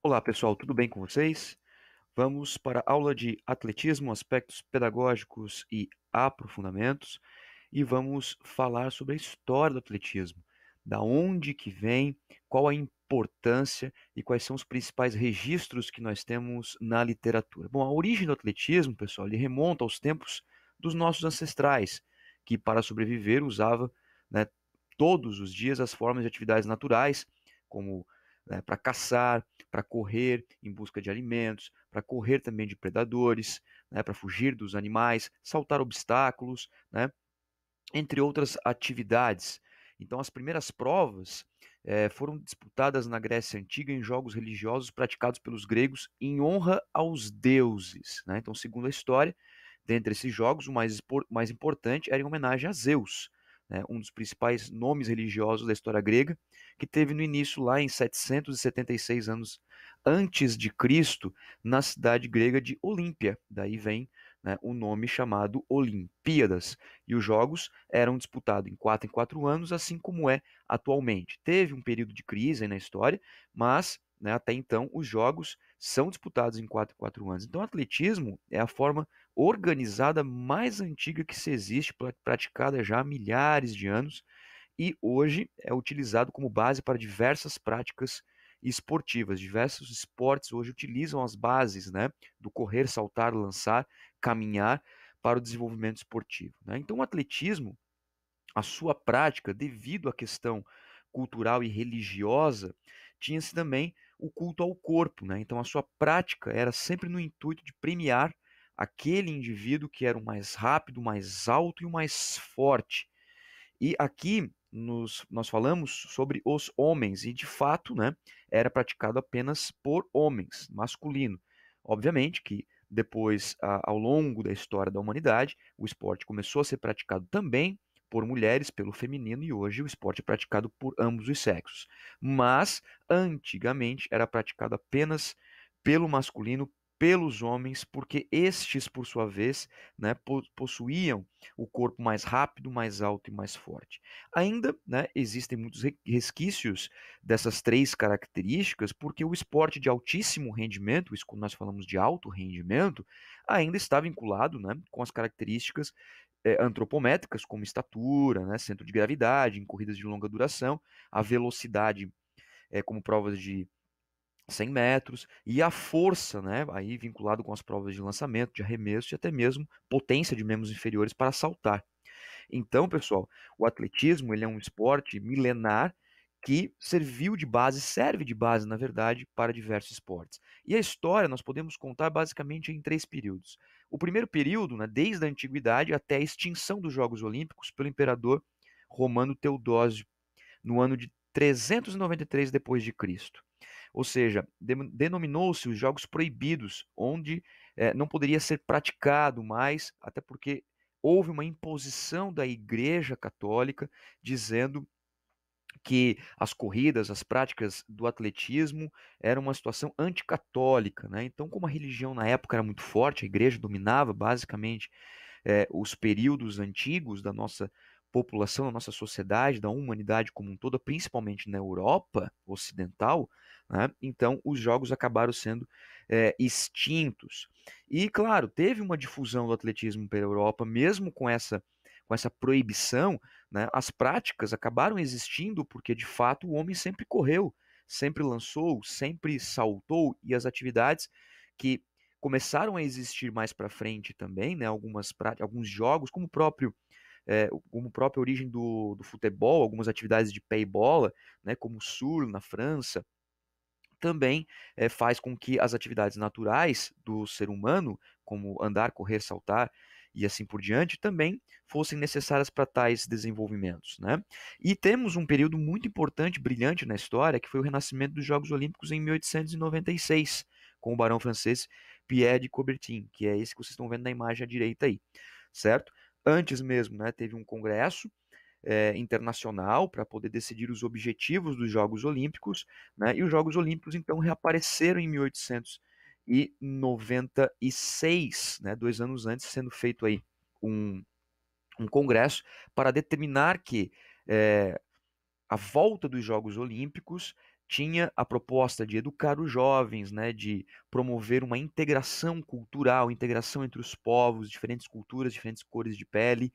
Olá pessoal, tudo bem com vocês? Vamos para a aula de atletismo, aspectos pedagógicos e aprofundamentos e vamos falar sobre a história do atletismo, da onde que vem, qual a importância e quais são os principais registros que nós temos na literatura. Bom, a origem do atletismo, pessoal, ele remonta aos tempos dos nossos ancestrais, que para sobreviver usava né, todos os dias as formas de atividades naturais, como né, para caçar, para correr em busca de alimentos, para correr também de predadores, né, para fugir dos animais, saltar obstáculos, né, entre outras atividades. Então, as primeiras provas eh, foram disputadas na Grécia Antiga em jogos religiosos praticados pelos gregos em honra aos deuses. Né? Então, segundo a história, dentre esses jogos, o mais, mais importante era em homenagem a Zeus, né, um dos principais nomes religiosos da história grega, que teve no início lá em 776 anos antes de Cristo, na cidade grega de Olímpia. Daí vem né, o nome chamado Olimpíadas. E os jogos eram disputados em 4 em 4 anos, assim como é atualmente. Teve um período de crise na história, mas né, até então os jogos são disputados em 4 em 4 anos. Então, o atletismo é a forma organizada mais antiga que se existe, praticada já há milhares de anos, e hoje é utilizado como base para diversas práticas esportivas. Diversos esportes hoje utilizam as bases né, do correr, saltar, lançar, caminhar para o desenvolvimento esportivo. Né? Então, o atletismo, a sua prática, devido à questão cultural e religiosa, tinha-se também o culto ao corpo. Né? Então, a sua prática era sempre no intuito de premiar aquele indivíduo que era o mais rápido, o mais alto e o mais forte. E aqui nos, nós falamos sobre os homens, e de fato né, era praticado apenas por homens, masculino. Obviamente que depois, a, ao longo da história da humanidade, o esporte começou a ser praticado também por mulheres, pelo feminino, e hoje o esporte é praticado por ambos os sexos. Mas, antigamente, era praticado apenas pelo masculino, pelos homens, porque estes, por sua vez, né, possuíam o corpo mais rápido, mais alto e mais forte. Ainda né, existem muitos resquícios dessas três características, porque o esporte de altíssimo rendimento, isso quando nós falamos de alto rendimento, ainda está vinculado né, com as características é, antropométricas, como estatura, né, centro de gravidade, em corridas de longa duração, a velocidade é, como provas de 100 metros, e a força, né, aí vinculado com as provas de lançamento, de arremesso e até mesmo potência de membros inferiores para saltar. Então, pessoal, o atletismo ele é um esporte milenar que serviu de base, serve de base, na verdade, para diversos esportes. E a história nós podemos contar basicamente em três períodos. O primeiro período, né, desde a antiguidade até a extinção dos Jogos Olímpicos pelo imperador romano Teodósio, no ano de 393 depois de Cristo. Ou seja, denominou-se os jogos proibidos, onde é, não poderia ser praticado mais, até porque houve uma imposição da Igreja Católica dizendo que as corridas, as práticas do atletismo eram uma situação anticatólica, né? Então, como a religião na época era muito forte, a igreja dominava basicamente é, os períodos antigos da nossa população, da nossa sociedade, da humanidade como um todo, principalmente na Europa ocidental, né? então os jogos acabaram sendo é, extintos. E, claro, teve uma difusão do atletismo pela Europa, mesmo com essa com essa proibição, né, as práticas acabaram existindo porque de fato o homem sempre correu, sempre lançou, sempre saltou e as atividades que começaram a existir mais para frente também, né, algumas alguns jogos, como o próprio é, como própria origem do, do futebol, algumas atividades de pé e bola, né, como o sur na França, também é, faz com que as atividades naturais do ser humano, como andar, correr, saltar e assim por diante, também fossem necessárias para tais desenvolvimentos. Né? E temos um período muito importante, brilhante na história, que foi o renascimento dos Jogos Olímpicos em 1896, com o barão francês Pierre de Coubertin, que é esse que vocês estão vendo na imagem à direita aí, certo? antes mesmo, né, teve um congresso é, internacional para poder decidir os objetivos dos Jogos Olímpicos, né, e os Jogos Olímpicos então reapareceram em 1896, né, dois anos antes, sendo feito aí um, um congresso para determinar que é, a volta dos Jogos Olímpicos tinha a proposta de educar os jovens, né, de promover uma integração cultural, integração entre os povos, diferentes culturas, diferentes cores de pele,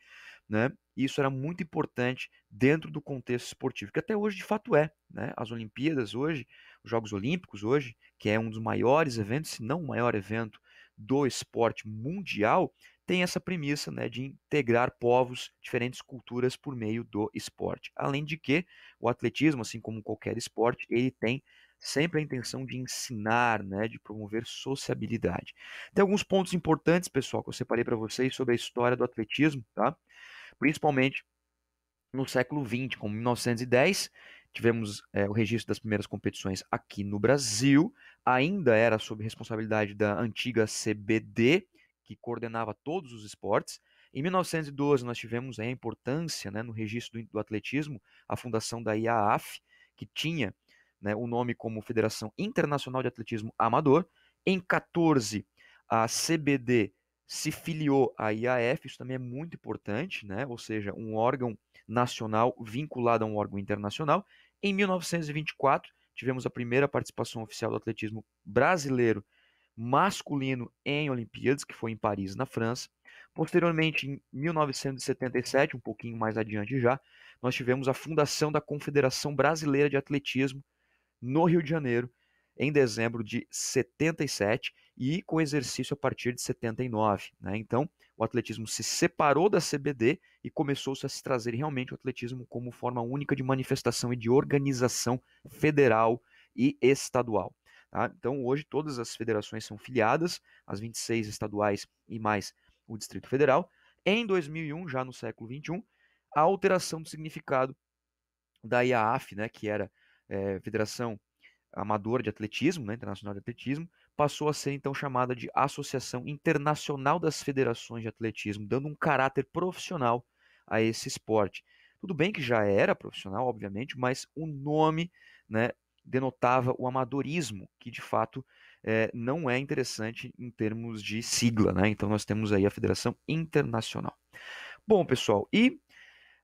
né? E isso era muito importante dentro do contexto esportivo, que até hoje de fato é, né? As Olimpíadas hoje, os Jogos Olímpicos hoje, que é um dos maiores eventos, se não o maior evento do esporte mundial, tem essa premissa né, de integrar povos, diferentes culturas por meio do esporte. Além de que o atletismo, assim como qualquer esporte, ele tem sempre a intenção de ensinar, né, de promover sociabilidade. Tem alguns pontos importantes, pessoal, que eu separei para vocês sobre a história do atletismo, tá? Principalmente no século XX, como 1910, tivemos é, o registro das primeiras competições aqui no Brasil, ainda era sob responsabilidade da antiga CBD, que coordenava todos os esportes. Em 1912, nós tivemos a importância né, no registro do, do, atletismo, a fundação da IAAF, que tinha né, o nome como Federação Internacional de Atletismo Amador. Em 14, a CBD se filiou à IAF, isso também é muito importante, né? ou seja, um órgão nacional vinculado a um órgão internacional. Em 1924, tivemos a primeira participação oficial do atletismo brasileiro masculino em Olimpíadas, que foi em Paris, na França. Posteriormente, em 1977, um pouquinho mais adiante já, nós tivemos a fundação da Confederação Brasileira de Atletismo no Rio de Janeiro, em dezembro de 77 e com exercício a partir de 79. Né? Então, o atletismo se separou da CBD e começou-se a se trazer realmente o atletismo como forma única de manifestação e de organização federal e estadual. Tá? Então, hoje, todas as federações são filiadas, as 26 estaduais e mais o Distrito Federal. Em 2001, já no século XXI, a alteração do significado da IAAF, né, que era é, Federação Amadora de Atletismo, né, Internacional de Atletismo, passou a ser então chamada de Associação Internacional das Federações de Atletismo, dando um caráter profissional a esse esporte. Tudo bem que já era profissional, obviamente, mas o nome né, denotava o amadorismo, que de fato é, não é interessante em termos de sigla, né? Então nós temos aí a Federação Internacional. Bom, pessoal, e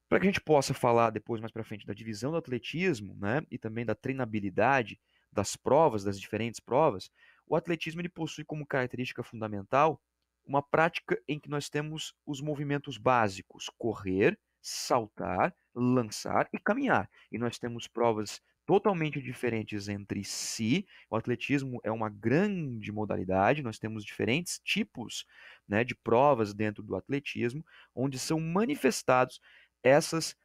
para que a gente possa falar depois mais para frente da divisão do atletismo, né, e também da treinabilidade das provas, das diferentes provas, o atletismo ele possui como característica fundamental uma prática em que nós temos os movimentos básicos: correr, saltar, lançar e caminhar. E nós temos provas totalmente diferentes entre si. O atletismo é uma grande modalidade, nós temos diferentes tipos né, de provas dentro do atletismo, onde são manifestados essas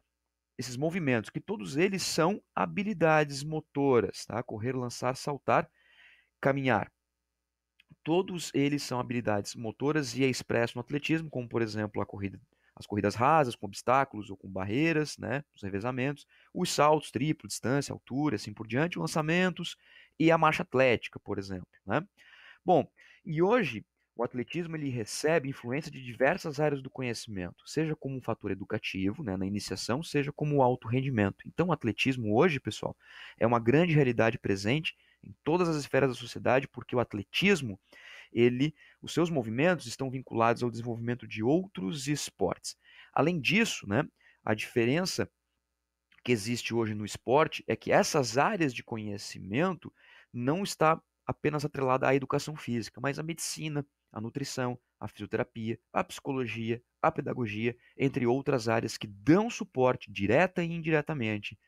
esses movimentos, que todos eles são habilidades motoras, tá? Correr, lançar, saltar, caminhar. Todos eles são habilidades motoras e é expresso no atletismo, como por exemplo a corrida as corridas rasas, com obstáculos ou com barreiras, né, os revezamentos, os saltos, triplo, distância, altura, assim por diante, lançamentos e a marcha atlética, por exemplo. Né? Bom, e hoje o atletismo ele recebe influência de diversas áreas do conhecimento, seja como um fator educativo, né, na iniciação, seja como alto rendimento. Então, o atletismo hoje, pessoal, é uma grande realidade presente em todas as esferas da sociedade, porque o atletismo ele, os seus movimentos estão vinculados ao desenvolvimento de outros esportes. Além disso, né, a diferença que existe hoje no esporte é que essas áreas de conhecimento não está apenas atrelada à educação física, mas à medicina, à nutrição, à fisioterapia, à psicologia, à pedagogia, entre outras áreas que dão suporte direta e indiretamente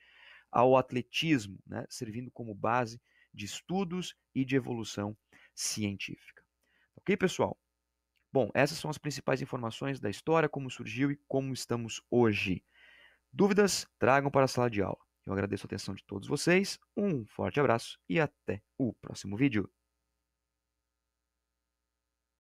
ao atletismo, né, servindo como base de estudos e de evolução científica. Ok, pessoal? Bom, essas são as principais informações da história, como surgiu e como estamos hoje. Dúvidas, tragam para a sala de aula. Eu agradeço a atenção de todos vocês, um forte abraço e até o próximo vídeo.